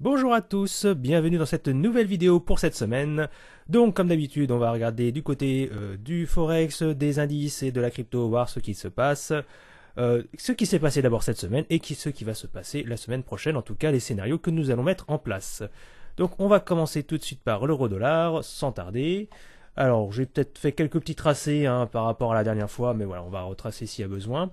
Bonjour à tous, bienvenue dans cette nouvelle vidéo pour cette semaine. Donc comme d'habitude, on va regarder du côté euh, du forex, des indices et de la crypto, voir ce qui se passe. Euh, ce qui s'est passé d'abord cette semaine et qui, ce qui va se passer la semaine prochaine, en tout cas les scénarios que nous allons mettre en place. Donc on va commencer tout de suite par l'euro dollar, sans tarder. Alors j'ai peut-être fait quelques petits tracés hein, par rapport à la dernière fois, mais voilà, on va retracer s'il y a besoin.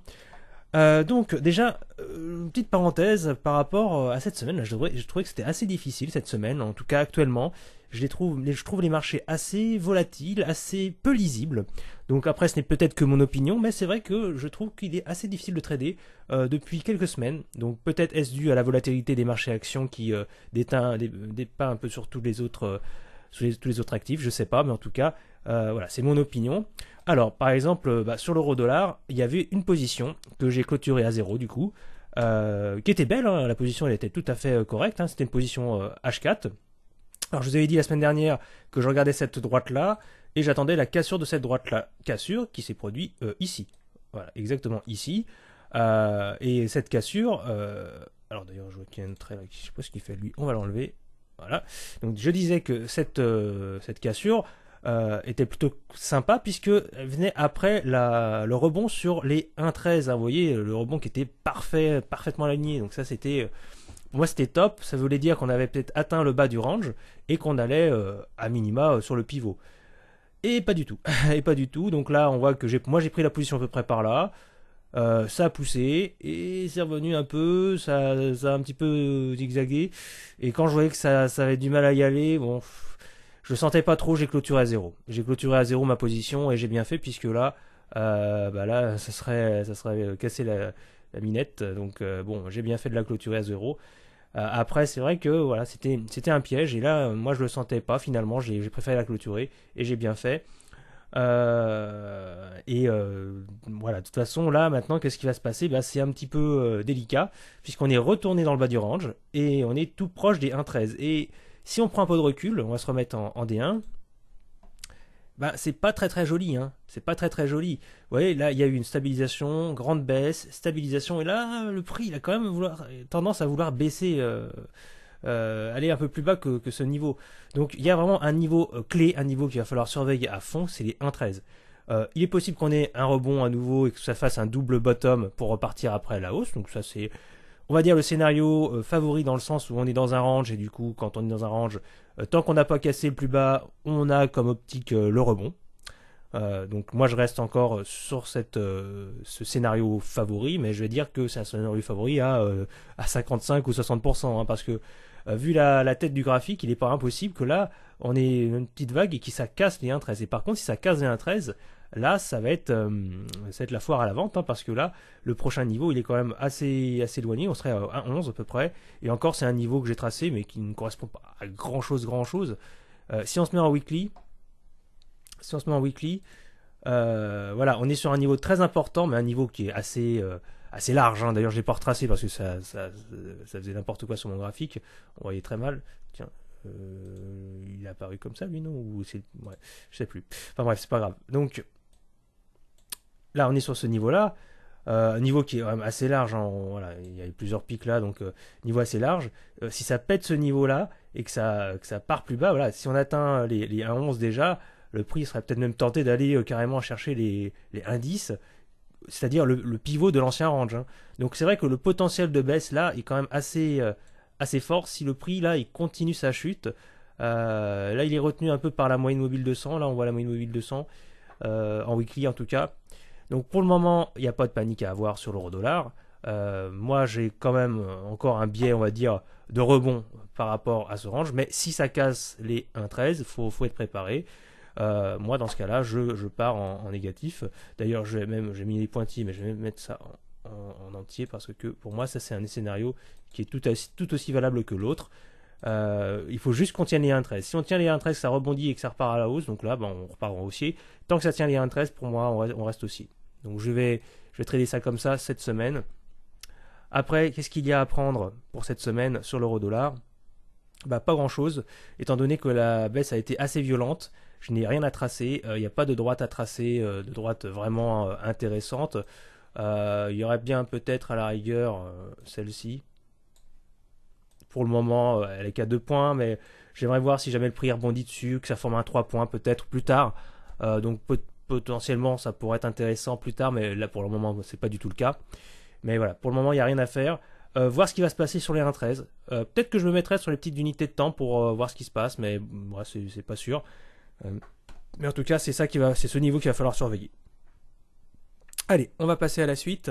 Euh, donc déjà, euh, une petite parenthèse par rapport euh, à cette semaine, je, trouvais que c'était assez difficile cette semaine, en tout cas actuellement. Je, trouve, les, je trouve les marchés assez volatiles, assez peu lisibles. Donc après, ce n'est peut-être que mon opinion, mais c'est vrai que je trouve qu'il est assez difficile de trader depuis quelques semaines. Donc peut-être est-ce dû à la volatilité des marchés actions qui déteint, dépeint un peu sur tous les autres, tous les autres actifs, je ne sais pas, mais en tout cas, voilà, c'est mon opinion. Alors, par exemple, euh, bah, sur l'euro dollar, il y avait une position que j'ai clôturée à zéro du coup, euh, qui était belle, hein. la position elle était tout à fait euh, correcte, hein. c'était une position H4. Alors je vous avais dit la semaine dernière que je regardais cette droite là et j'attendais la cassure de cette droite là, cassure qui s'est produite ici. Voilà, exactement ici. et cette cassure, alors d'ailleurs je vois qu'il y a une je sais pas ce qu'il fait lui, on va l'enlever. Voilà. Donc je disais que cette cassure, euh, était plutôt sympa puisque venait après la, le rebond sur les 1-13. Hein, vous voyez, le rebond qui était parfait, parfaitement aligné. Donc ça, c'était euh, moi, c'était top. Ça voulait dire qu'on avait peut-être atteint le bas du range et qu'on allait euh, à minima sur le pivot. Et pas du tout. et pas du tout. Donc là, on voit que j'ai, moi, j'ai pris la position à peu près par là. ça a poussé et c'est revenu un peu, ça, a un petit peu zigzagué. Et quand je voyais que ça, avait du mal à y aller, bon, je le sentais pas trop, j'ai clôturé à zéro. J'ai clôturé à zéro ma position et j'ai bien fait puisque là, euh, bah là, ça serait, ça serait euh, casser la, minette. Donc euh, bon, j'ai bien fait de la clôturer à zéro. après, c'est vrai que voilà, c'était, c'était un piège et là, moi, je le sentais pas. Finalement, j'ai, préféré la clôturer et j'ai bien fait. et voilà, de toute façon, là maintenant, qu'est-ce qui va se passer bah, C'est un petit peu délicat, puisqu'on est retourné dans le bas du range et on est tout proche des 1.13. Et si on prend un peu de recul, on va se remettre en, D1. bah c'est pas très très joli, hein. C'est pas très très joli. Vous voyez, là, il y a eu une stabilisation, grande baisse, stabilisation, et là, le prix, il a quand même tendance à vouloir baisser, euh, euh, aller un peu plus bas que, ce niveau. Donc, il y a vraiment un niveau euh, clé, un niveau qu'il va falloir surveiller à fond, c'est les 1.13. il est possible qu'on ait un rebond à nouveau et que ça fasse un double bottom pour repartir après la hausse. Donc ça c'est on va dire le scénario euh, favori dans le sens où on est dans un range et du coup quand on est dans un range, euh, tant qu'on n'a pas cassé le plus bas, on a comme optique euh, le rebond. donc moi je reste encore sur ce scénario favori, mais je vais dire que c'est un scénario favori à, à 55 ou 60%, hein, parce que vu la, la, tête du graphique, il n'est pas impossible que là on ait une petite vague et que ça casse les 1.13. Et par contre si ça casse les 1.13, Là, ça va être, euh, ça être la foire à la vente, hein, parce que là, le prochain niveau, il est quand même assez, assez éloigné. On serait à 11 à peu près. Et encore, c'est un niveau que j'ai tracé, mais qui ne correspond pas à grand chose, grand chose. Euh, si on se met en weekly, si on se met en weekly, euh, voilà, on est sur un niveau très important, mais un niveau qui est assez, assez large. Hein. D'ailleurs, je l'ai pas retracé parce que ça, ça, ça faisait n'importe quoi sur mon graphique. On voyait très mal. Tiens, il est apparu comme ça, lui, non Ou c'est... je sais plus. Enfin bref, c'est pas grave. Donc, Là, on est sur ce niveau-là. Euh, un niveau qui est assez large, hein. il y a eu plusieurs pics là, donc euh, niveau assez large. Euh, si ça pète ce niveau-là et que ça, part plus bas, voilà, si on atteint les, 11 1,11 déjà, le prix serait peut-être même tenté d'aller carrément chercher les, les 1,10, c'est-à-dire le, pivot de l'ancien range. Hein. Donc c'est vrai que le potentiel de baisse là est quand même assez, assez fort. Si le prix là il continue sa chute, là il est retenu un peu par la moyenne mobile 200, là on voit la moyenne mobile de 200, en weekly en tout cas donc pour le moment, il n'y a pas de panique à avoir sur l'euro dollar. Euh, moi, j'ai quand même encore un biais, on va dire, de rebond par rapport à ce range. Mais si ça casse les 1,13, il faut, être préparé. Euh, moi, dans ce cas-là, je, pars en, négatif. D'ailleurs, j'ai mis les pointillés, mais je vais mettre ça en, entier parce que pour moi, ça c'est un scénario qui est tout, aussi valable que l'autre. Euh, il faut juste qu'on tienne les 1,13. Si on tient les 1,13, ça rebondit et que ça repart à la hausse, donc là, ben, on repart en haussier. Tant que ça tient les 1,13, pour moi, on on reste aussi. Donc je vais, trader ça comme ça cette semaine. Après, qu'est-ce qu'il y a à prendre pour cette semaine sur l'euro dollar bah, Pas grand-chose, étant donné que la baisse a été assez violente. Je n'ai rien à tracer, euh, il n'y a pas de droite à tracer, euh, de droite vraiment euh, intéressante. Il y aurait bien peut-être à la rigueur celle-ci. Pour le moment, elle est qu'à 2 points, mais j'aimerais voir si jamais le prix rebondit dessus, que ça forme un 3 points peut-être plus tard. donc potentiellement ça pourrait être intéressant plus tard, mais là pour le moment c'est pas du tout le cas. Mais voilà, pour le moment il n'y a rien à faire. Euh, voir ce qui va se passer sur les 1.13. Euh, peut-être que je me mettrai sur les petites unités de temps pour euh, voir ce qui se passe, mais moi c'est pas sûr. mais en tout cas, c'est ça qui va, c'est ce niveau qu'il va falloir surveiller. Allez, on va passer à la suite.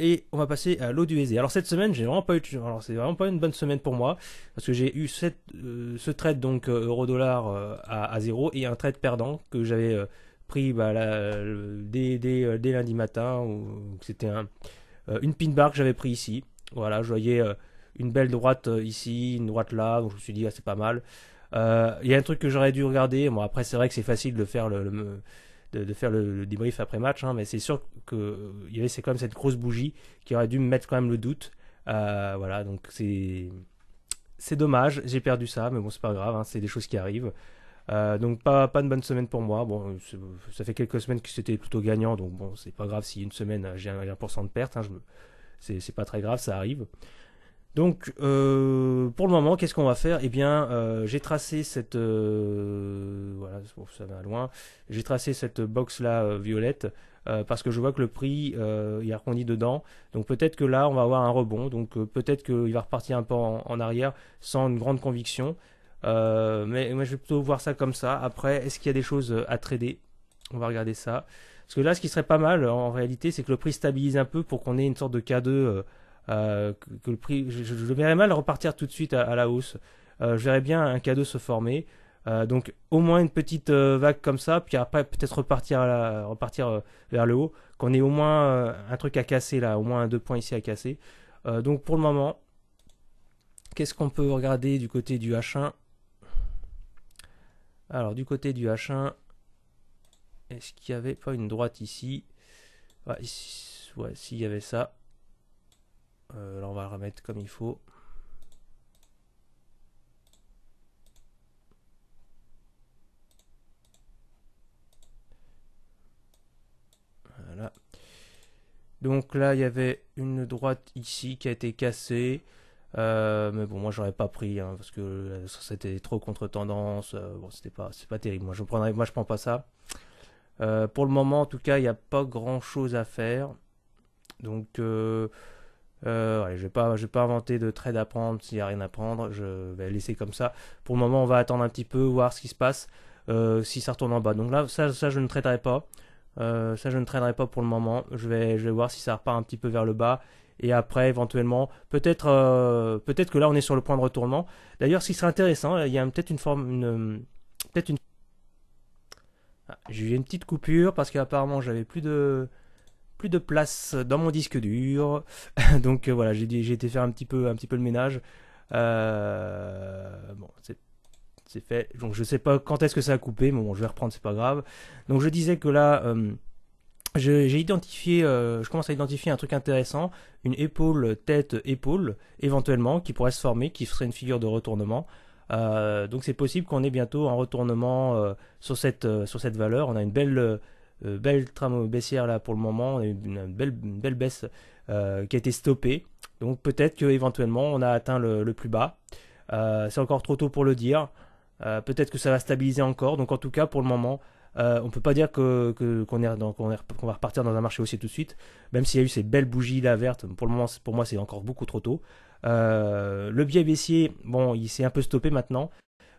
Et on va passer à l'eau du aisé. Alors cette semaine, j'ai vraiment pas eu. Alors c'est vraiment pas une bonne semaine pour moi parce que j'ai eu euh, ce trade donc euh, euro dollar euh, à, zéro et un trade perdant que j'avais pris bah, dès, lundi matin c'était une pin bar que j'avais pris ici. Voilà, je voyais une belle droite ici, une droite là, donc je me suis dit ah, c'est pas mal. Il y a un truc que j'aurais dû regarder. Bon après c'est vrai que c'est facile de faire le de, faire le, débrief après match, hein, mais c'est sûr qu'il euh, y avait c'est quand même cette grosse bougie qui aurait dû me mettre quand même le doute. Euh, voilà, donc c'est c'est dommage, j'ai perdu ça, mais bon c'est pas grave, hein, c'est des choses qui arrivent. Euh, donc pas pas une bonne semaine pour moi. Bon, ça fait quelques semaines que c'était plutôt gagnant, donc bon c'est pas grave si une semaine j'ai un, pour de perte. Hein, c'est pas très grave, ça arrive. Donc, euh, pour le moment, qu'est-ce qu'on va faire Eh bien, euh, j'ai tracé cette... Euh, voilà, ça va loin. J'ai tracé cette box-là violette parce que je vois que le prix, il a dedans. Donc peut-être que là, on va avoir un rebond. Donc peut-être qu'il va repartir un peu en, arrière sans une grande conviction. mais moi, je vais plutôt voir ça comme ça. Après, est-ce qu'il y a des choses à trader On va regarder ça. Parce que là, ce qui serait pas mal, en réalité, c'est que le prix stabilise un peu pour qu'on ait une sorte de K2 euh, que, le prix, je, verrais mal repartir tout de suite à, la hausse. Euh, je verrais bien un cadeau se former. Euh, donc au moins une petite vague comme ça, puis après peut-être repartir, repartir vers le haut, qu'on ait au moins un truc à casser là, au moins deux points ici à casser. donc pour le moment, qu'est-ce qu'on peut regarder du côté du H1 Alors du côté du H1, est-ce qu'il y avait pas une droite ici, ici ouais, s'il y avait ça, euh, là, on va le remettre comme il faut. Voilà. Donc là, il y avait une droite ici qui a été cassée. Euh, mais bon, moi j'aurais pas pris hein, parce que euh, c'était trop contre tendance. bon, c'était pas, c'est pas terrible. Moi je prendrais, moi je prends pas ça. pour le moment, en tout cas, il n'y a pas grand chose à faire. Donc, euh, je vais, pas, inventer de trade à prendre s'il n'y a rien à prendre. Je vais laisser comme ça. Pour le moment, on va attendre un petit peu, voir ce qui se passe, euh, si ça retourne en bas. Donc là, ça, je ne traiterai pas. ça, je ne traiterai euh, pas pour le moment. Je vais, voir si ça repart un petit peu vers le bas. Et après, éventuellement, peut-être peut que là, on est sur le point de retournement. D'ailleurs, ce qui serait intéressant, il y a peut-être une forme... peut-être une... Ah, j'ai eu une petite coupure parce qu'apparemment, j'avais plus de de place dans mon disque dur. Donc euh, voilà, j'ai, été faire un petit peu, un petit peu le ménage. Euh, bon, c'est, fait. Donc je sais pas quand est-ce que ça a coupé, mais bon, je vais reprendre, c'est pas grave. Donc je disais que là, euh, j'ai identifié, je commence à identifier un truc intéressant, une épaule, tête, épaule, éventuellement, qui pourrait se former, qui serait une figure de retournement. donc c'est possible qu'on ait bientôt un retournement sur cette sur cette valeur. On a une belle euh, belle trame baissière là pour le moment, une belle, une belle baisse euh, qui a été stoppée. Donc peut-être qu'éventuellement on a atteint le, plus bas. Euh, c'est encore trop tôt pour le dire. peut-être que ça va stabiliser encore. Donc en tout cas pour le moment, on ne peut pas dire que, qu'on, qu'on, va repartir dans un marché haussier tout de suite. Même s'il y a eu ces belles bougies là vertes, pour le moment pour moi c'est encore beaucoup trop tôt. le biais baissier, bon, il s'est un peu stoppé maintenant.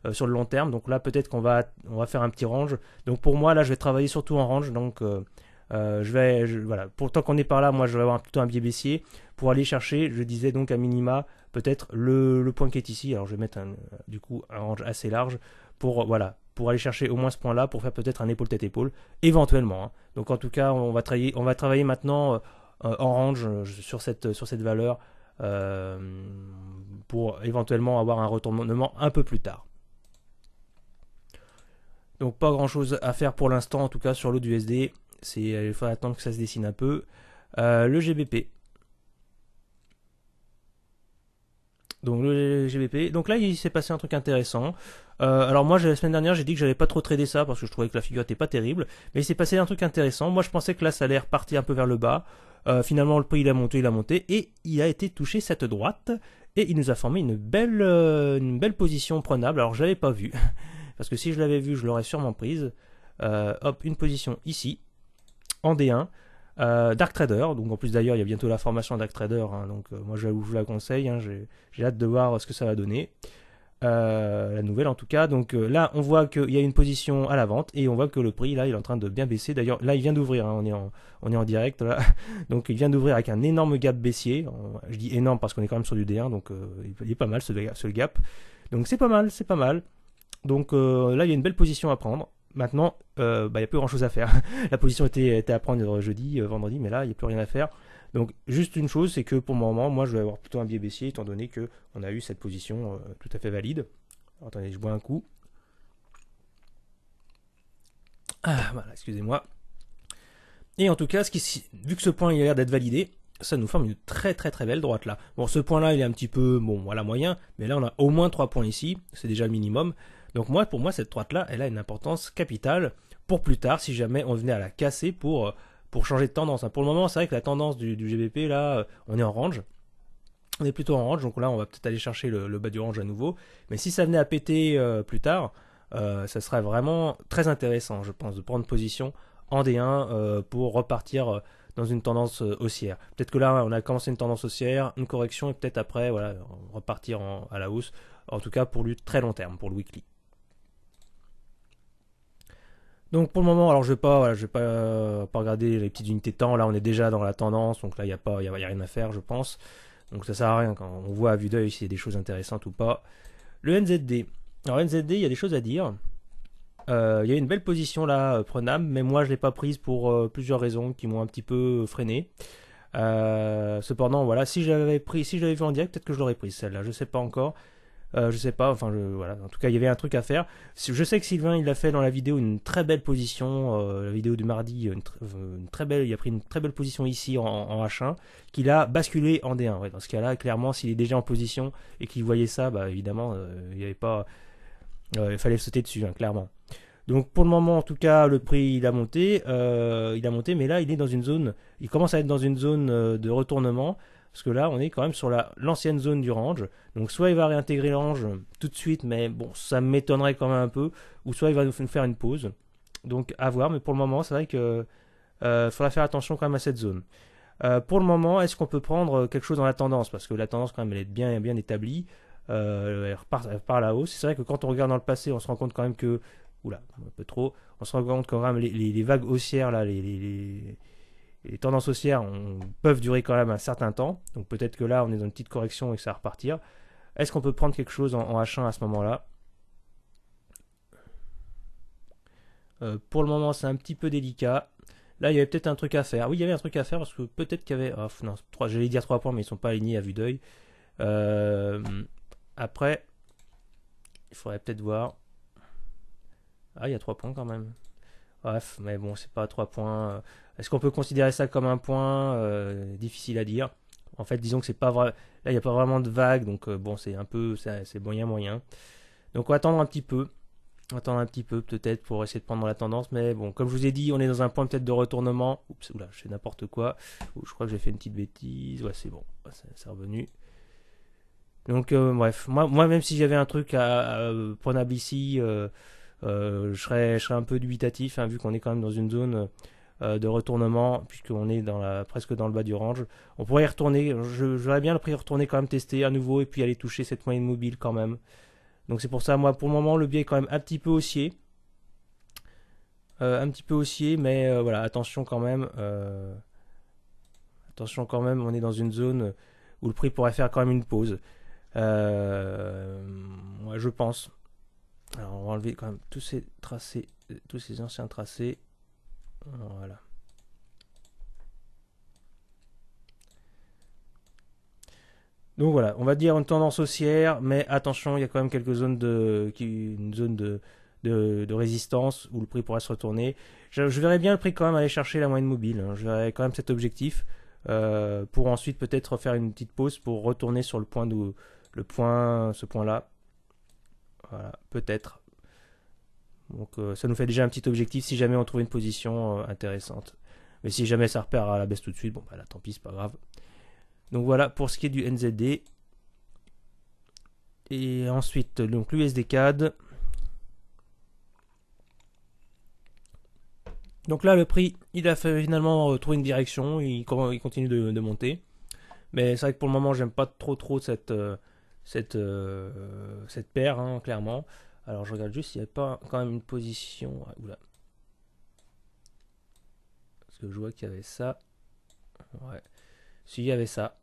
Euh, sur le long terme. Donc là, peut-être qu'on va, on va faire un petit range. Donc pour moi, là, je vais travailler surtout en range. Donc euh, euh, je vais, voilà. voilà, tant qu'on est par là, moi, je vais avoir plutôt un biais baissier pour aller chercher, je disais donc à minima, peut-être le, point qui est ici. Alors je vais mettre un, du coup un range assez large pour, voilà, pour aller chercher au moins ce point-là, pour faire peut-être un épaule-tête-épaule, éventuellement. Hein. Donc en tout cas, on va travailler, on va travailler maintenant en range sur cette, sur cette valeur pour éventuellement avoir un retournement un peu plus tard. Donc pas grand chose à faire pour l'instant, en tout cas sur l'eau du SD. C'est, euh, il faut attendre que ça se dessine un peu. Euh, le GBP. Donc le GBP. Donc là il s'est passé un truc intéressant. Euh, alors moi la semaine dernière j'ai dit que j'allais pas trop trader ça parce que je trouvais que la figure était pas terrible. Mais il s'est passé un truc intéressant. Moi je pensais que là ça allait repartir un peu vers le bas. finalement le prix il a monté, il a monté et il a été touché cette droite et il nous a formé une belle, une belle position prenable. Alors je j'avais pas vu. Parce que si je l'avais vu, je l'aurais sûrement prise. Euh, hop, une position ici, en D1. Euh, Dark Trader, donc en plus d'ailleurs il y a bientôt la formation Dark Trader, hein. donc euh, moi je vous la conseille, hein. j'ai hâte de voir ce que ça va donner. la nouvelle en tout cas, donc là on voit qu'il y a une position à la vente et on voit que le prix là il est en train de bien baisser, d'ailleurs là il vient d'ouvrir, hein. on, est en, on est en direct là, donc il vient d'ouvrir avec un énorme gap baissier, je dis énorme parce qu'on est quand même sur du D1, donc il est pas mal ce gap, donc c'est pas mal, c'est pas mal. Donc euh, là, il y a une belle position à prendre. Maintenant, euh, bah, il n'y a plus grand chose à faire. la position était, à prendre euh, jeudi, vendredi, mais là, il n'y a plus rien à faire. Donc, juste une chose, c'est que pour le moment, moi, je vais avoir plutôt un biais baissier, étant donné qu'on a eu cette position tout à fait valide. attendez, je bois un coup. Ah, voilà, excusez-moi. Et en tout cas, vu que ce point il a l'air d'être validé, ça nous forme une très très très belle droite là. Bon, ce point là, il est un petit peu, bon, voilà, moyen, mais là on a au moins trois points ici, c'est déjà le minimum. Donc moi, pour moi, cette droite-là, elle a une importance capitale pour plus tard, si jamais on venait à la casser pour, euh, pour changer de tendance. Pour le moment, c'est vrai que la tendance du, GBP, là, euh, on est en range. On est plutôt en range, donc là, on va peut-être aller chercher le, bas du range à nouveau. Mais si ça venait à péter euh, plus tard, ça serait vraiment très intéressant, je pense, de prendre position en D1 pour repartir dans une tendance haussière. Peut-être que là, on a commencé une tendance haussière, une correction, et peut-être après, voilà, repartir en, à la hausse. En tout cas, pour le très long terme, pour le weekly. Donc pour le moment, alors je vais pas, je vais euh, pas, regarder les petites unités de temps. Là, on est déjà dans la tendance, donc là, il n'y a pas, il y, a, rien à faire, je pense. Donc ça sert à rien quand on voit à vue d'œil s'il y a des choses intéressantes ou pas. Le NZD. Alors NZD, il y a des choses à dire. Euh, il y a une belle position là, euh, prenable, mais moi je l'ai pas prise pour plusieurs raisons qui m'ont un petit peu freiné. cependant, voilà, si j'avais pris, si je l'avais vu en direct, peut-être que je l'aurais prise celle-là. Je ne sais pas encore. Euh, je sais pas, enfin voilà, en tout cas il y avait un truc à faire. Je sais que Sylvain il a fait dans la vidéo une très belle position, euh, la vidéo de mardi, euh, euh, une, très belle, il a pris une très belle position ici en, H1, qu'il a basculé en D1. dans ce cas-là, clairement s'il est déjà en position et qu'il voyait ça, bah évidemment il y avait pas, il fallait sauter dessus hein, clairement. Donc pour le moment en tout cas le prix il a monté, il a monté, mais là il est dans une zone, il commence à être dans une zone de retournement parce que là on est quand même sur l'ancienne zone du range. Donc soit il va réintégrer le range euh, tout de suite, mais bon ça m'étonnerait quand même un peu, ou soit il va nous faire une pause. Donc à voir, mais pour le moment c'est vrai qu'il euh, faudra faire attention quand même à cette zone. Euh, pour le moment, est-ce qu'on peut prendre quelque chose dans la tendance Parce que la tendance quand même elle est bien, bien établie. par elle, repart, la hausse. C'est vrai que quand on regarde dans le passé, on se rend compte quand même que oula, un peu trop. On se rend compte quand même les, vagues haussières là, les les tendances haussières peuvent durer quand même un certain temps. Donc peut-être que là, on est dans une petite correction et que ça va repartir. Est-ce qu'on peut prendre quelque chose en, en H1 à ce moment-là euh, Pour le moment, c'est un petit peu délicat. Là, il y avait peut-être un truc à faire. Oui, il y avait un truc à faire parce que peut-être qu'il y avait. Oh, non, j'allais dire 3 points, mais ils ne sont pas alignés à vue d'œil. Euh, après, il faudrait peut-être voir. Ah, il y a 3 points quand même. Bref, mais bon, c'est pas 3 points. Est-ce qu'on peut considérer ça comme un point euh, Difficile à dire. En fait, disons que c'est pas vrai. Là, il n'y a pas vraiment de vague, donc euh, bon, c'est un peu, c'est moyen, moyen. Donc, on va attendre un petit peu, attendre un petit peu peut-être pour essayer de prendre la tendance. Mais bon, comme je vous ai dit, on est dans un point peut-être de retournement. Oups, là, je fais n'importe quoi. Oh, je crois que j'ai fait une petite bêtise. Ouais, c'est bon, ah, c'est revenu. Donc euh, bref, moi, moi même si j'avais un truc à, à prenable ici, je, serais, je serais un peu dubitatif, hein, vu qu'on est quand même dans une zone euh, de retournement, puisqu'on est dans la, presque dans le bas du range. On pourrait y retourner, je, j'aurais bien le prix retourner quand même tester à nouveau et puis aller toucher cette moyenne mobile quand même. Donc c'est pour ça, moi pour le moment le biais est quand même un petit peu haussier. Euh, un petit peu haussier, mais euh, voilà, attention quand même. attention quand même, on est dans une zone où le prix pourrait faire quand même une pause. je pense. Alors on va enlever quand même tous ces tracés, tous ces anciens tracés. Voilà. Donc voilà, on va dire une tendance haussière, mais attention, il y a quand même quelques zones de, qui, une zone de, résistance où le prix pourrait se retourner. Je, verrais bien le prix quand même aller chercher la moyenne mobile. Hein. Je verrais quand même cet objectif euh, pour ensuite peut-être faire une petite pause pour retourner sur le point d'où le point, ce point-là. Voilà, peut-être. Donc euh, ça nous fait déjà un petit objectif si jamais on trouve une position euh, intéressante. Mais si jamais ça repère à la baisse tout de suite, bon bah là tant pis, c'est pas grave. Donc voilà pour ce qui est du NZD. Et ensuite, donc l'USD CAD. Donc là, le prix, il a finalement euh, trouvé une direction, il, continue de, monter. Mais c'est vrai que pour le moment, j'aime pas trop trop cette, cette, cette paire, hein, clairement. Alors je regarde juste s'il n'y avait pas quand même une position. Oula. Parce que je vois qu'il y avait ça. Ouais. S'il y avait ça.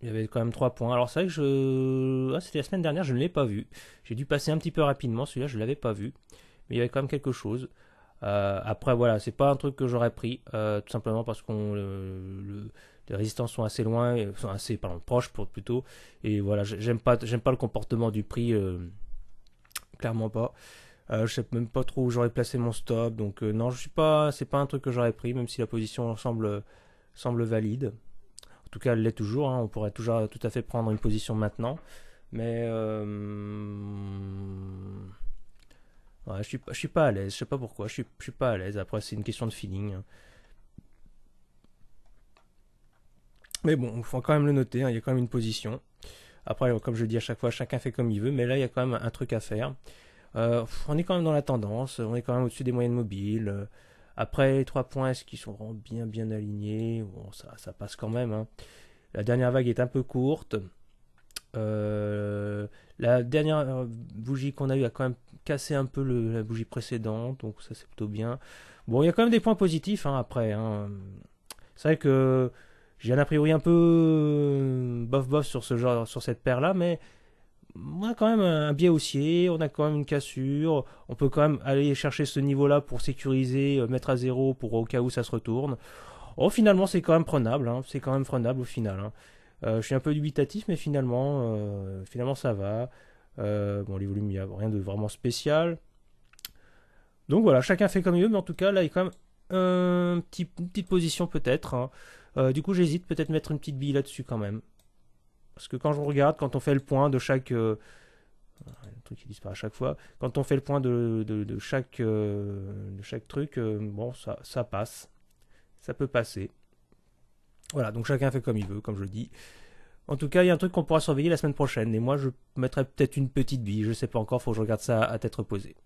Il y avait quand même 3 points. Alors c'est vrai que je. Ah, c'était la semaine dernière, je ne l'ai pas vu. J'ai dû passer un petit peu rapidement, celui-là, je ne l'avais pas vu. Mais il y avait quand même quelque chose. Euh, après, voilà, c'est pas un truc que j'aurais pris, euh, tout simplement parce qu'on les résistances sont assez loin, sont assez pardon, proches pour, plutôt. Et voilà, j'aime pas, j'aime pas le comportement du prix. Euh, clairement pas. Je euh, je sais même pas trop où j'aurais placé mon stop, donc euh, non, je suis pas, c'est pas un truc que j'aurais pris, même si la position semble, semble valide. En tout cas, elle l'est toujours. Hein, on pourrait toujours tout à fait prendre une position maintenant, mais euh, je suis, je suis pas à l'aise. Je sais pas pourquoi. Je suis, suis pas à l'aise. Après, c'est une question de feeling. Mais bon, il faut quand même le noter. Hein, il y a quand même une position. Après, comme je le dis à chaque fois, chacun fait comme il veut, mais là, il y a quand même un truc à faire. Euh, on est quand même dans la tendance, on est quand même au-dessus des moyennes mobiles. Euh, après, les trois points, est-ce qu'ils sont bien, bien alignés bon, ça, ça, passe quand même. Hein. La dernière vague est un peu courte. Euh, la dernière bougie qu'on a eue a quand même cassé un peu la bougie précédente, donc ça c'est plutôt bien. Bon, il y a quand même des points positifs hein, après. Hein. C'est vrai que j'ai un a priori un peu euh, bof bof sur ce genre, sur cette paire là, mais on a quand même un biais haussier, on a quand même une cassure, on peut quand même aller chercher ce niveau-là pour sécuriser, euh, mettre à zéro pour au cas où ça se retourne. Oh, finalement, c'est quand même prenable, hein. c'est quand même prenable au final. Hein. Euh, je suis un peu dubitatif, mais finalement, finalement ça va. bon, les volumes, il n'y a rien de vraiment spécial. Donc voilà, chacun fait comme il veut, mais en tout cas, là, il y a quand même une petite position peut-être. Hein. Euh, du coup, j'hésite peut-être mettre une petite bille là-dessus quand même. Parce que quand je regarde, quand on fait le point de chaque... Euh, truc qui disparaît à chaque fois. Quand on fait le point de, chaque, euh, de chaque truc, bon, ça, passe. Ça peut passer. Voilà, donc chacun fait comme il veut, comme je le dis. En tout cas, il y a un truc qu'on pourra surveiller la semaine prochaine. Et moi, je mettrai peut-être une petite bille. Je ne sais pas encore. Faut que je regarde ça à tête reposée.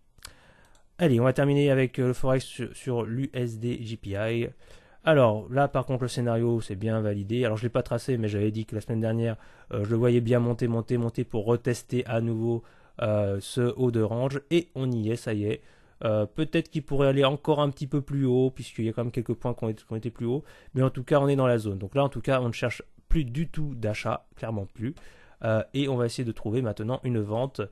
Allez, on va terminer avec le forex sur, l'USD GPI. Alors là, par contre, le scénario, c'est bien validé. Alors je l'ai pas tracé, mais j'avais dit que la semaine dernière, euh, je le voyais bien monter, monter, monter pour retester à nouveau euh, ce haut de range. Et on y est, ça y est. Euh, peut-être qu'il pourrait aller encore un petit peu plus haut, puisqu'il y a quand même quelques points qui ont, été, plus haut. Mais en tout cas, on est dans la zone. Donc là, en tout cas, on ne cherche plus du tout d'achat, clairement plus. et on va essayer de trouver maintenant une vente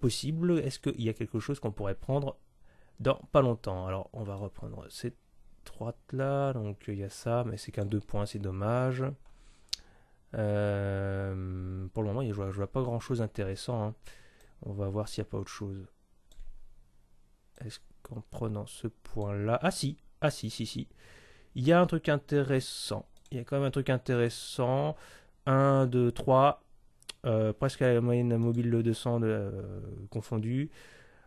possible. Est-ce qu'il y a quelque chose qu'on pourrait prendre dans pas longtemps Alors, on va reprendre cette droite là, donc il y a ça, mais c'est qu'un deux points, c'est dommage. Euh, pour le moment, je vois, je vois pas grand chose d'intéressant. Hein. On va voir s'il n'y a pas autre chose. Est-ce qu'en prenant ce point là. Ah si Ah si, si, si. Il y a un truc intéressant. Il y a quand même un truc intéressant. 1, 2, 3. presque à la moyenne mobile de 200 euh, confondu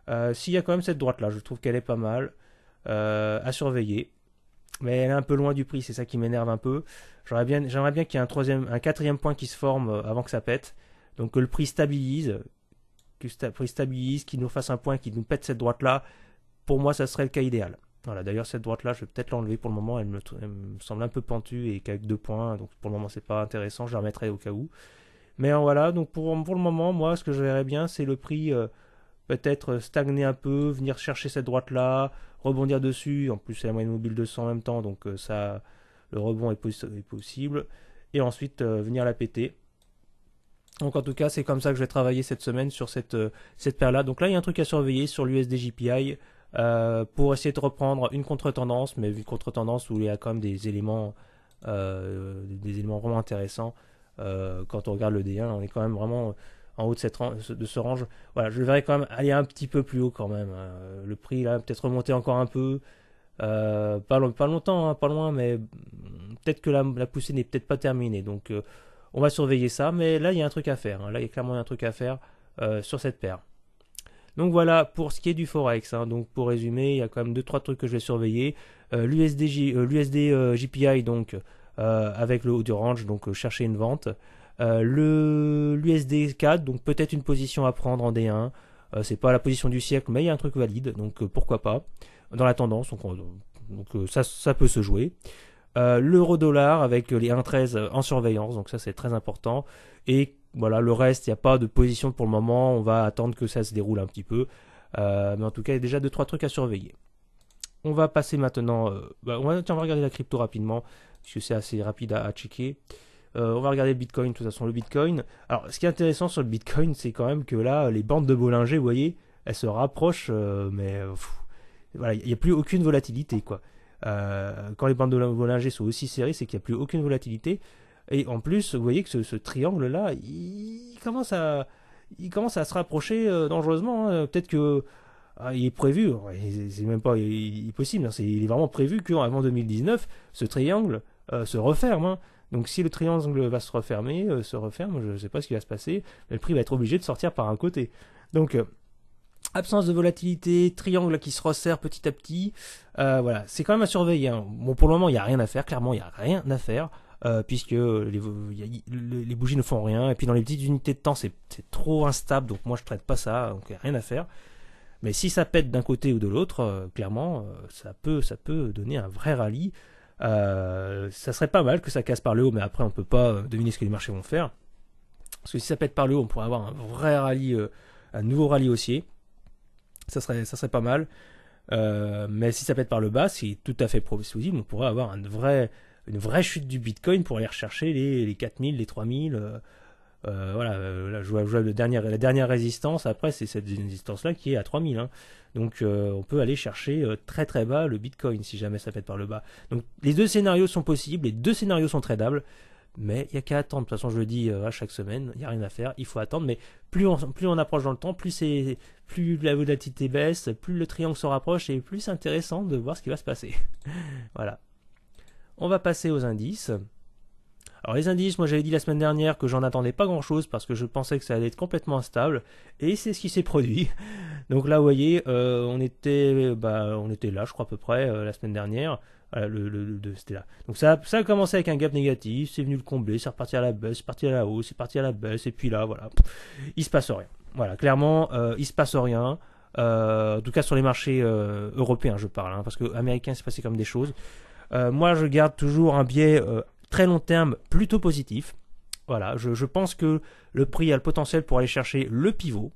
euh, S'il y a quand même cette droite là, je trouve qu'elle est pas mal. Euh, à surveiller mais elle est un peu loin du prix, c'est ça qui m'énerve un peu. J'aimerais bien, j'aimerais bien qu'il y ait un troisième, un quatrième point qui se forme euh, avant que ça pète. Donc que le prix stabilise, que prix stabilise, qu'il nous fasse un point, qu'il nous pète cette droite là. Pour moi, ça serait le cas idéal. Voilà. D'ailleurs, cette droite là, je vais peut-être l'enlever pour le moment. Elle me, semble un peu pentue et qu'avec deux points, donc pour le moment, c'est pas intéressant. Je la remettrai au cas où. Mais euh, voilà. Donc pour pour le moment, moi, ce que je verrais bien, c'est le prix euh, peut-être stagner un peu, venir chercher cette droite là rebondir dessus. En plus, c'est la moyenne mobile 200 en même temps, donc euh, ça, le rebond est, possible. Et ensuite, euh, venir la péter. Donc en tout cas, c'est comme ça que je vais travailler cette semaine sur cette, euh, cette paire-là. Donc là, il y a un truc à surveiller sur l'USDJPI pour essayer de reprendre une contre-tendance, mais une contre-tendance où il y a quand même des éléments, des éléments vraiment intéressants. quand on regarde le D1, on est quand même vraiment en haut de, cette, de ce range. Voilà, je le verrais quand même aller un petit peu plus haut quand même. Hein. le prix, là, peut-être remonter encore un peu. Euh, pas, pas longtemps, hein, pas loin, mais peut-être que la, poussée n'est peut-être pas terminée. Donc, euh, on va surveiller ça. Mais là, il y a un truc à faire. Hein. Là, il y a clairement un truc à faire euh, sur cette paire. Donc voilà pour ce qui est du forex. Donc pour résumer, il y a quand même deux trois trucs que je vais surveiller. L'USD JPI donc avec le haut du range, donc chercher une vente. Euh, le l'USD 4, donc peut-être une position à prendre en D1. Euh, c'est pas la position du siècle, mais il y a un truc valide, donc euh, pourquoi pas. Dans la tendance, donc, ça, ça peut se jouer. l'euro dollar avec les 1,13 en surveillance, donc ça c'est très important. Et voilà, le reste, il n'y a pas de position pour le moment, on va attendre que ça se déroule un petit peu. mais en tout cas, il y a déjà 2-3 trucs à surveiller. On va passer maintenant, bah, on, va, regarder la crypto rapidement, parce que c'est assez rapide à checker. Euh, on va regarder le Bitcoin, de toute façon, le Bitcoin. Alors, ce qui est intéressant sur le Bitcoin, c'est quand même que là, les bandes de Bollinger, vous voyez, elles se rapprochent, euh, mais il n'y a plus aucune volatilité, quoi. Euh, quand les bandes de Bollinger sont aussi serrées, c'est qu'il n'y a plus aucune volatilité. Et en plus, vous voyez que ce, triangle-là, il commence à, il commence à se rapprocher dangereusement. Hein. Peut-être que ah, il est prévu, c'est même pas il, il possible, hein. est, il est vraiment prévu qu'avant 2019, ce triangle se referme. Hein. Donc si le triangle va se refermer, euh, se referme, je ne sais pas ce qui va se passer, le prix va être obligé de sortir par un côté. Donc euh, absence de volatilité, triangle qui se resserre petit à petit, euh, voilà, c'est quand même à surveiller. Hein. Bon pour le moment il n'y a rien à faire, clairement il n'y a rien à faire. puisque les, bougies ne font rien, et puis dans les petites unités de temps c'est trop instable, donc moi je traite pas ça, donc il n'y a rien à faire. Mais si ça pète d'un côté ou de l'autre, clairement ça peut, ça peut donner un vrai rallye. Euh, ça serait pas mal que ça casse par le haut, mais après on peut pas euh, deviner ce que les marchés vont faire. Parce que si ça pète par le haut, on pourrait avoir un vrai rallye, euh, un nouveau rallye haussier. Ça serait, ça serait pas mal. mais si ça pète par le bas, c'est tout à fait possible. On pourrait avoir une vraie une vraie chute du Bitcoin pour aller rechercher les, les 4000, les 3000. Euh, voilà, euh, je vois, la, dernière, la dernière résistance, après, c'est cette résistance-là qui est à 3000. Hein. Donc, euh, on peut aller chercher très très bas le Bitcoin si jamais ça pète par le bas. Donc, les deux scénarios sont possibles, les deux scénarios sont tradables, mais il n'y a qu'à attendre. De toute façon, je le dis à chaque semaine, il n'y a rien à faire, il faut attendre. Mais plus on, plus on approche dans le temps, plus, c'est plus la volatilité baisse, plus le triangle se rapproche et plus c'est intéressant de voir ce qui va se passer. voilà. On va passer aux indices. Alors les indices, moi j'avais dit la semaine dernière que j'en attendais pas grand-chose parce que je pensais que ça allait être complètement instable, et c'est ce qui s'est produit. Donc là, vous voyez, euh, on était, bah, on était là, je crois à peu près euh, la semaine dernière. Euh, c'était là. Donc ça, a commencé avec un gap négatif, c'est venu le combler, c'est reparti à la baisse, c'est parti à la hausse, c'est parti à la baisse, et puis là, voilà, il se passe rien. Voilà, clairement, il se passe rien. en tout cas sur les marchés européens, je parle, hein, parce que américains, c'est passé comme des choses. moi, je garde toujours un biais long terme plutôt positif. Voilà, je, pense que le prix a le potentiel pour aller chercher le pivot.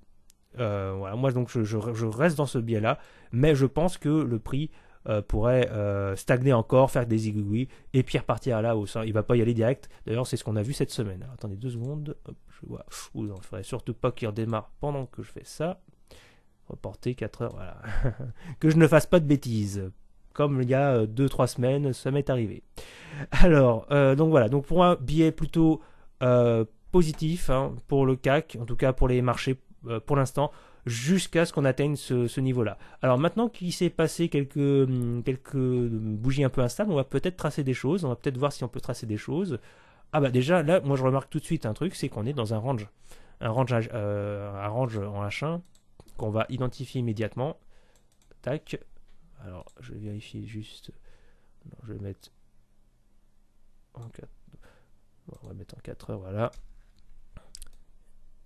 Euh, voilà, moi donc je, reste dans ce biais-là, mais je pense que le prix euh, pourrait euh, stagner encore, faire des zigzags et puis repartir à la hausse. Il va pas y aller direct. D'ailleurs, c'est ce qu'on a vu cette semaine. attendez deux secondes. je vois. surtout pas qu'il redémarre pendant que je fais ça. Reporter quatre heures, voilà. que je ne fasse pas de bêtises comme il y a 2-3 euh, semaines, ça m'est arrivé. Alors, euh, donc voilà, donc pour moi, billet plutôt euh, positif hein, pour le CAC, en tout cas pour les marchés pour l'instant, jusqu'à ce qu'on atteigne ce, niveau-là. Alors maintenant qu'il s'est passé quelques, hum, quelques hum, bougies un peu instables, on va peut-être tracer des choses, on va peut-être voir si on peut tracer des choses. Ah bah déjà, là, moi je remarque tout de suite un truc, c'est qu'on est dans un range. Un range, un range en H1 qu'on va identifier immédiatement. Tac, alors, je vais vérifier juste. je vais mettre en 4. on va mettre en 4 heures, voilà.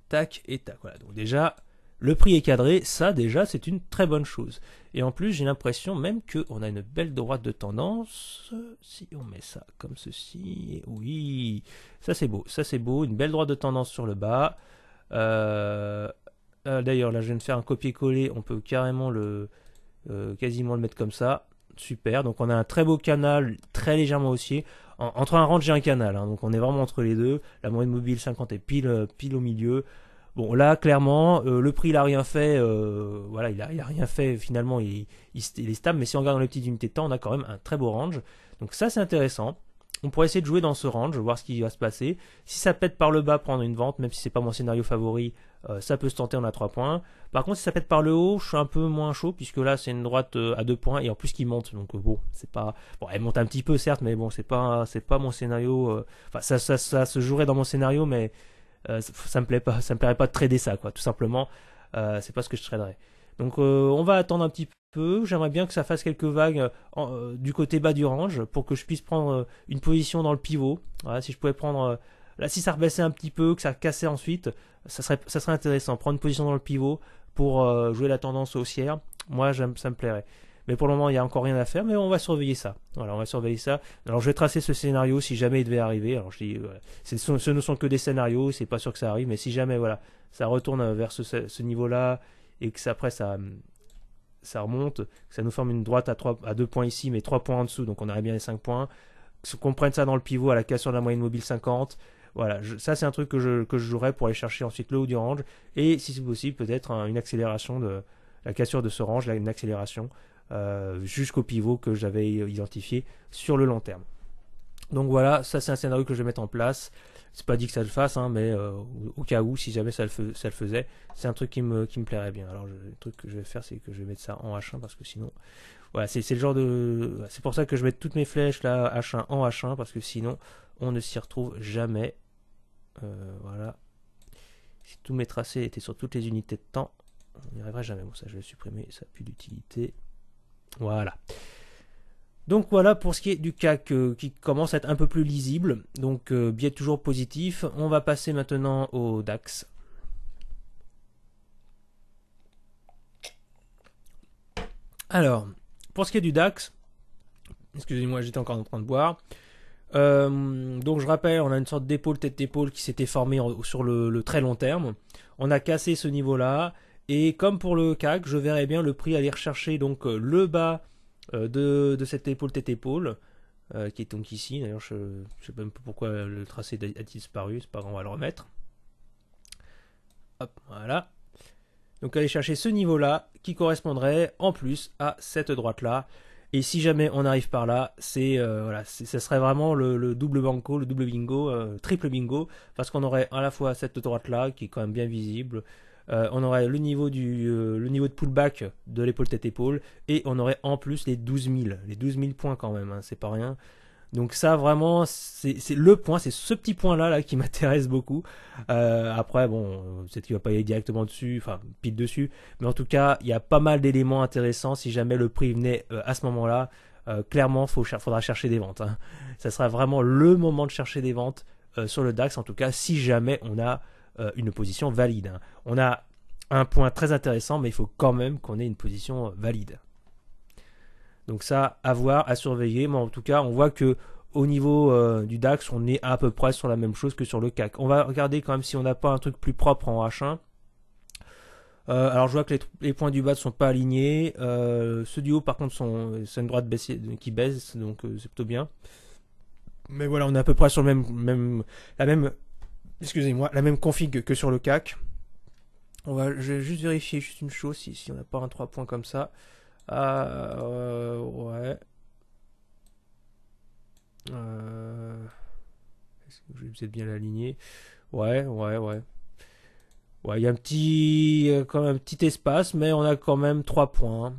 Tac et tac. Voilà, donc déjà, le prix est cadré, ça déjà, c'est une très bonne chose. Et en plus, j'ai l'impression même qu'on a une belle droite de tendance. Si on met ça comme ceci, oui, ça c'est beau, ça c'est beau, une belle droite de tendance sur le bas. Euh, euh, d'ailleurs, là, je viens de faire un copier-coller, on peut carrément le, euh, quasiment le mettre comme ça. Super. Donc on a un très beau canal, très légèrement haussier. entre un range et un canal. Hein. donc on est vraiment entre les deux. La moyenne mobile 50 est pile, euh, pile au milieu. Bon là clairement euh, le prix il a rien fait voilà il a, a, rien fait finalement il, est stable mais si on regarde dans les petites unités de temps on a quand même un très beau range donc ça c'est intéressant on pourrait essayer de jouer dans ce range, voir ce qui va se passer. Si ça pète par le bas, prendre une vente, même si c'est pas mon scénario favori, euh, ça peut se tenter, on a 3 points. Par contre, si ça pète par le haut, je suis un peu moins chaud, puisque là, c'est une droite euh, à 2 points, et en plus qui monte. Donc, euh, bon, c'est pas. Bon, elle monte un petit peu, certes, mais bon, c'est pas, c'est pas mon scénario. Enfin, ça, ça, se jouerait dans mon scénario, mais ça, ne me plaît pas, ça me plairait pas de trader ça, quoi, tout simplement. c'est pas ce que je traderais. Donc, on va attendre un petit peu. J'aimerais bien que ça fasse quelques vagues euh, euh, du côté bas du range pour que je puisse prendre euh, une position dans le pivot. si je pouvais prendre. Là, si ça rebaissait un petit peu, que ça cassait ensuite, ça serait, ça serait intéressant. Prendre une position dans le pivot pour jouer la tendance haussière. Moi, ça me plairait. Mais pour le moment, il n'y a encore rien à faire, mais on va surveiller ça. Voilà, on va surveiller ça. Alors, je vais tracer ce scénario si jamais il devait arriver. Alors, je dis, ce ne sont que des scénarios, c'est pas sûr que ça arrive, mais si jamais, voilà, ça retourne vers ce, niveau-là et que ça, après, ça, ça remonte, ça nous forme une droite à, 3, à 2 points ici, mais 3 points en dessous, donc on aurait bien les 5 points. Qu'on prenne ça dans le pivot à la cassure de la moyenne mobile 50. Voilà, ça c'est un truc que je, que je pour aller chercher ensuite le haut du range. Et si c'est possible, peut-être une accélération de la cassure de ce range, une accélération euh, jusqu'au pivot que j'avais identifié sur le long terme. Donc voilà, ça c'est un scénario que je vais mettre en place. C'est pas dit que ça le fasse, hein, mais euh, au cas où, si jamais ça le, faisait, c'est un truc qui me, qui me plairait bien. Alors le truc que je vais faire, c'est que je vais mettre ça en H1 parce que sinon, voilà, c'est le genre de, c'est pour ça que je mets toutes mes flèches là H1 en H1 parce que sinon, on ne s'y retrouve jamais. Euh, voilà. Si tous mes tracés étaient sur toutes les unités de temps, on n'y arriverait jamais. Bon, ça, je vais supprimer, ça n'a plus d'utilité. Voilà. Donc voilà pour ce qui est du CAC euh, qui commence à être un peu plus lisible, donc euh, biais toujours positif. On va passer maintenant au DAX. Alors, pour ce qui est du DAX, excusez-moi, j'étais encore en train de boire. Euh, donc je rappelle, on a une sorte d'épaule, tête d'épaule qui s'était formée sur le, très long terme. On a cassé ce niveau-là. Et comme pour le CAC, je verrais bien le prix aller rechercher donc le bas euh, de, cette épaule tête épaule euh, qui est donc ici d'ailleurs je, ne sais même pas pourquoi le tracé a, disparu c'est pas grave on va le remettre hop voilà donc aller chercher ce niveau là qui correspondrait en plus à cette droite là et si jamais on arrive par là c'est euh, voilà ça serait vraiment le, double banco le double bingo triple bingo parce qu'on aurait à la fois cette droite là qui est quand même bien visible euh, on aurait le niveau, du, euh, le niveau de pullback de l'épaule tête épaule et on aurait en plus les 12 000, les 12 000 points quand même, hein, c'est pas rien. Donc ça vraiment c'est le point, c'est ce petit point là là qui m'intéresse beaucoup. Euh, après bon, c'est être qu'il va pas y aller directement dessus, enfin pile dessus, mais en tout cas il y a pas mal d'éléments intéressants si jamais le prix venait à ce moment-là. clairement, il faudra chercher des ventes. Hein. Ça sera vraiment le moment de chercher des ventes sur le DAX, en tout cas, si jamais on a euh, une position valide. Hein. On a un point très intéressant, mais il faut quand même qu'on ait une position valide. Donc ça, à voir, à surveiller. Mais en tout cas, on voit que au niveau euh, du DAX, on est à peu près sur la même chose que sur le CAC. On va regarder quand même si on n'a pas un truc plus propre en H1. Euh, alors je vois que les, points du bas ne sont pas alignés. ceux du haut par contre sont c'est une droite qui baisse, donc c'est plutôt bien. Mais voilà, on est à peu près sur le même, même la même excusez-moi, la même config que sur le CAC. On va, je vais juste vérifier juste une chose, si, on n'a pas un 3 points comme ça. Ah, euh, ouais. Euh, est-ce que je vais bien l'aligner Ouais, ouais, ouais. Ouais, il y a un petit, euh, quand un petit espace, mais on a quand même 3 points.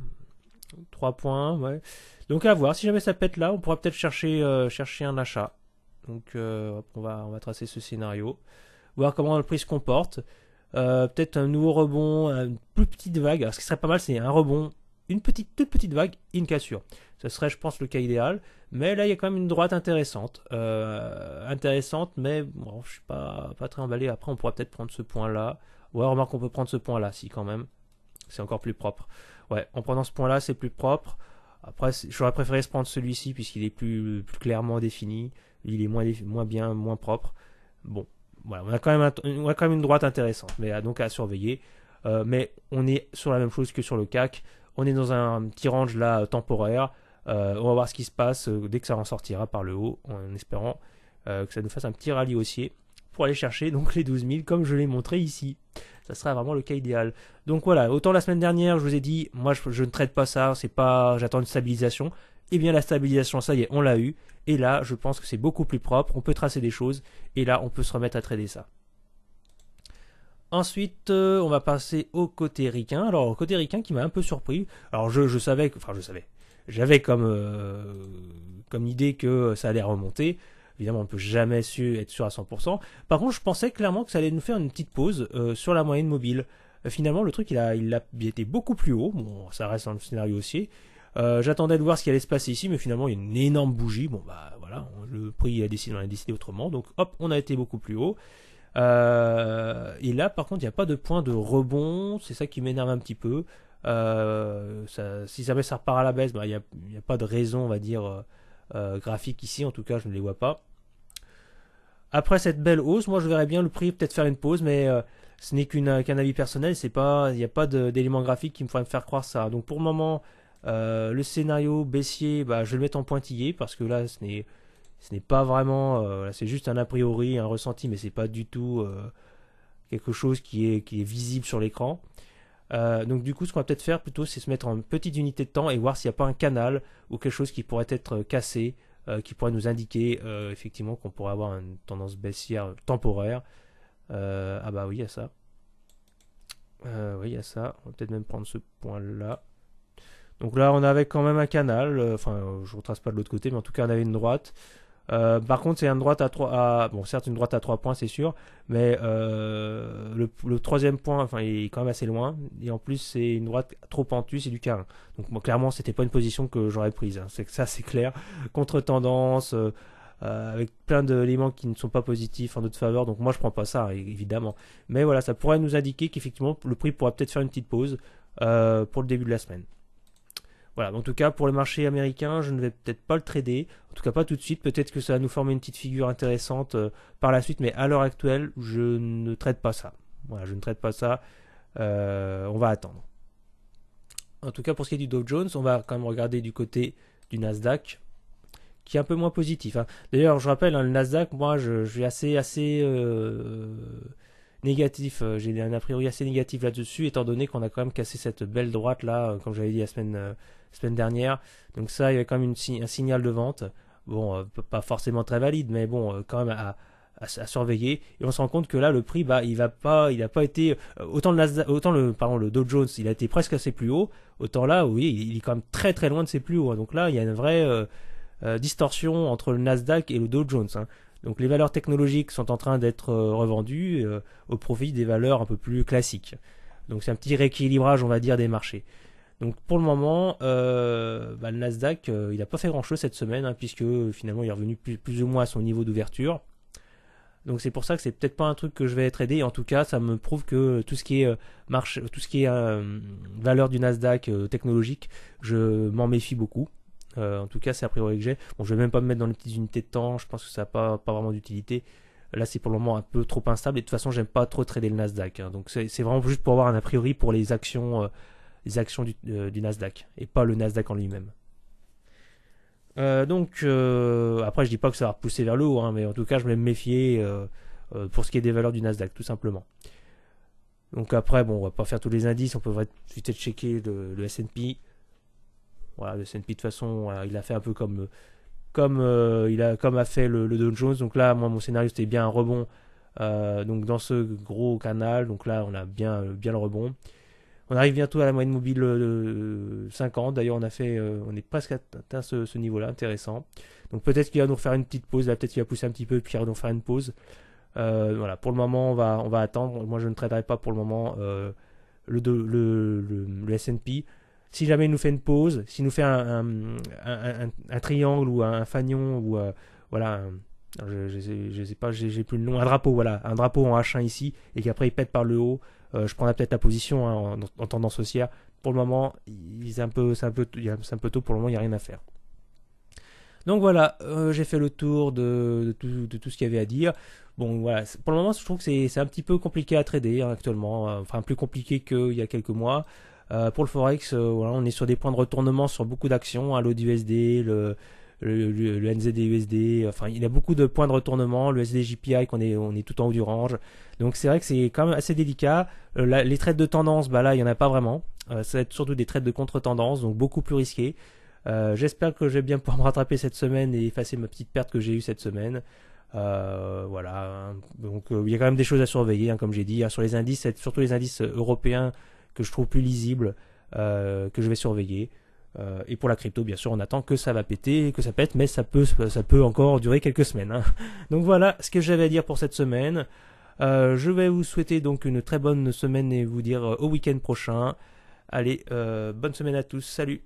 3 hein. points, ouais. Donc à voir, si jamais ça pète là, on pourra peut-être chercher, chercher un achat. Donc euh, on, va, on va tracer ce scénario, voir comment le prix se comporte. Euh, peut-être un nouveau rebond, une plus petite vague. ce qui serait pas mal, c'est un rebond, une petite, toute petite vague, une cassure. Ce serait, je pense, le cas idéal. Mais là, il y a quand même une droite intéressante. Euh, intéressante, mais bon, je suis pas, pas très emballé. Après, on pourra peut-être prendre ce point-là. Ouais, remarque, on peut prendre ce point-là, si, quand même. C'est encore plus propre. Ouais, en prenant ce point-là, c'est plus propre. Après, j'aurais préféré se prendre celui-ci, puisqu'il est plus, plus clairement défini il est moins, bien, moins propre. Bon, voilà, on a quand même, une droite intéressante, mais à, donc à surveiller. Euh, mais on est sur la même chose que sur le CAC. On est dans un petit range là temporaire. Euh, on va voir ce qui se passe euh, dès que ça en sortira par le haut, en espérant que ça nous fasse un petit rallye haussier pour aller chercher donc les 12 000 comme je l'ai montré ici ça serait vraiment le cas idéal. Donc voilà, autant la semaine dernière, je vous ai dit, moi je, ne traite pas ça, c'est pas, j'attends une stabilisation. Eh bien la stabilisation, ça y est, on l'a eu. Et là, je pense que c'est beaucoup plus propre, on peut tracer des choses, et là, on peut se remettre à trader ça. Ensuite, euh, on va passer au côté ricain. Alors, au côté ricain qui m'a un peu surpris. Alors, je, je savais, enfin, je savais, j'avais comme, euh, comme idée que ça allait remonter. Évidemment, on ne peut jamais être sûr à 100%. Par contre, je pensais clairement que ça allait nous faire une petite pause euh, sur la moyenne mobile. Euh, finalement, le truc, il a, été beaucoup plus haut. Bon, ça reste dans le scénario haussier. Euh, j'attendais de voir ce qui allait se passer ici, mais finalement, il y a une énorme bougie. Bon, bah voilà, le prix, il a décidé, on a autrement. Donc, hop, on a été beaucoup plus haut. et là, par contre, il n'y a pas de point de rebond. C'est ça qui m'énerve un petit peu. Ça, si ça repart à la baisse, bah, il n'y a, pas de raison, on va dire euh, graphique graphiques ici, en tout cas je ne les vois pas. Après cette belle hausse, moi je verrais bien le prix peut-être faire une pause, mais euh, ce n'est euh, qu'un avis personnel, c'est pas, il n'y a pas d'éléments graphiques qui me font me faire croire ça. Donc pour le moment, le scénario baissier, bah, je vais le mettre en pointillé parce que là ce n'est ce n'est pas vraiment, c'est juste un a priori, un ressenti, mais c'est pas du tout quelque chose qui est, qui est visible sur l'écran. Euh, donc du coup, ce qu'on va peut-être faire plutôt, c'est se mettre en petite unité de temps et voir s'il n'y a pas un canal ou quelque chose qui pourrait être euh, cassé, euh, qui pourrait nous indiquer effectivement qu'on pourrait avoir une tendance baissière temporaire. ah bah oui, il y a ça. oui, il y a ça. On va peut-être même prendre ce point-là. Donc là, on avait quand même un canal. Enfin, je ne retrace pas de l'autre côté, mais en tout cas, on avait une droite. Euh, par contre, c'est une droite à 3 à, bon, certes une droite à trois points, c'est sûr, mais euh, le, troisième point, enfin, il est quand même assez loin. Et en plus, c'est une droite trop pentue, c'est du carré. Donc, moi, clairement, c'était pas une position que j'aurais prise. Hein. C'est que ça, c'est clair. Contre tendance, euh, avec plein d'éléments qui ne sont pas positifs en notre faveur. Donc, moi, je prends pas ça, évidemment. Mais voilà, ça pourrait nous indiquer qu'effectivement, le prix pourra peut-être faire une petite pause pour le début de la semaine. Voilà, en tout cas pour le marché américain, je ne vais peut-être pas le trader, en tout cas pas tout de suite, peut-être que ça va nous former une petite figure intéressante euh, par la suite, mais à l'heure actuelle, je ne traite pas ça. Voilà, je ne traite pas ça, euh, on va attendre. En tout cas pour ce qui est du Dow Jones, on va quand même regarder du côté du Nasdaq, qui est un peu moins positif. Hein. D'ailleurs, je rappelle, hein, le Nasdaq, moi, je, suis assez, assez euh, négatif. Euh, j'ai un a priori assez négatif là-dessus, étant donné qu'on a quand même cassé cette belle droite là, euh, comme j'avais dit la semaine, euh, semaine dernière. Donc ça, il y a quand même un signal de vente. Bon, pas forcément très valide, mais bon, quand même à, surveiller. Et on se rend compte que là, le prix, bah, il va pas, il n'a pas été autant le Nasdaq, autant le, le Dow Jones, il a été presque assez plus haut, Autant là, oui, il est quand même très très loin de ses plus hauts. Hein. Donc là, il y a une vraie distorsion entre le Nasdaq et le Dow Jones. Hein. Donc les valeurs technologiques sont en train d'être euh, revendues euh, au profit des valeurs un peu plus classiques. Donc c'est un petit rééquilibrage, on va dire, des marchés. Donc pour le moment, euh, bah, le Nasdaq, il n'a pas fait grand-chose cette semaine, hein, puisque finalement il est revenu plus, ou moins à son niveau d'ouverture. Donc c'est pour ça que c'est peut-être pas un truc que je vais être aidé. En tout cas, ça me prouve que tout ce qui est marche, tout ce qui est valeur du Nasdaq technologique, je m'en méfie beaucoup. Euh, en tout cas, c'est a priori que j'ai. Bon, je vais même pas me mettre dans les petites unités de temps. Je pense que ça n'a pas, vraiment d'utilité. Là, c'est pour le moment un peu trop instable. Et de toute façon, j'aime pas trop trader le Nasdaq. Hein. Donc, c'est vraiment juste pour avoir un a priori pour les actions, euh, les actions euh, du, Nasdaq et pas le Nasdaq en lui-même. donc, après, je dis pas que ça va repousser vers le haut, hein, mais en tout cas, je vais me méfier pour ce qui est des valeurs du Nasdaq, tout simplement. Donc après, bon, on va pas faire tous les indices, on peut peut-être checker le S&P, voilà, le S&P de toute façon, il a fait un peu comme comme euh, il a comme a fait le, Dow Jones. Donc là, moi, mon scénario c'était bien un rebond. Euh, donc dans ce gros canal, donc là, on a bien bien le rebond. On arrive bientôt à la moyenne mobile euh, de 50. D'ailleurs, on a fait, on est presque atteint ce, niveau-là, intéressant. Donc peut-être qu'il va nous faire une petite pause. Là, peut-être qu'il va pousser un petit peu, puis il va nous faire une pause. voilà. Pour le moment, on va on va attendre. Moi, je ne traiterai pas pour le moment le, le, le, le S&P si jamais il nous fait une pause, si nous fait un, triangle ou un fanion ou euh, voilà, je, sais, pas, j'ai plus le nom, un drapeau, voilà, un drapeau en H1 ici et qu'après il pète par le haut, euh, je prendrai peut-être la position hein, en, tendance haussière. Pour le moment, c'est un peu, un peu, tôt. Pour le moment, il n'y a rien à faire. Donc voilà, euh, j'ai fait le tour de, tout, ce qu'il y avait à dire. Bon voilà, pour le moment, je trouve que c'est un petit peu compliqué à trader hein, actuellement, hein, enfin plus compliqué qu'il y a quelques mois. Euh, pour le forex, euh, voilà, on est sur des points de retournement sur beaucoup d'actions, hein, USD, le, le, NZDUSD, enfin il y a beaucoup de points de retournement, le SDJPI qu'on est, on est tout en haut du range. Donc c'est vrai que c'est quand même assez délicat. Euh, les trades de tendance, bah là il n'y en a pas vraiment. ça va être surtout des trades de contre-tendance, donc beaucoup plus risqués. J'espère que je vais bien pouvoir me rattraper cette semaine et effacer ma petite perte que j'ai eue cette semaine. voilà. Hein. Donc il y a quand même des choses à surveiller, hein, comme j'ai dit. Hein, sur les indices, surtout les indices européens, que je trouve plus lisible, euh, que je vais surveiller. Euh, et pour la crypto, bien sûr, on attend que ça va péter, que ça pète, mais ça peut, ça peut encore durer quelques semaines. Hein. Donc voilà ce que j'avais à dire pour cette semaine. Euh, je vais vous souhaiter donc une très bonne semaine et vous dire au week-end prochain. Allez, bonne semaine à tous. Salut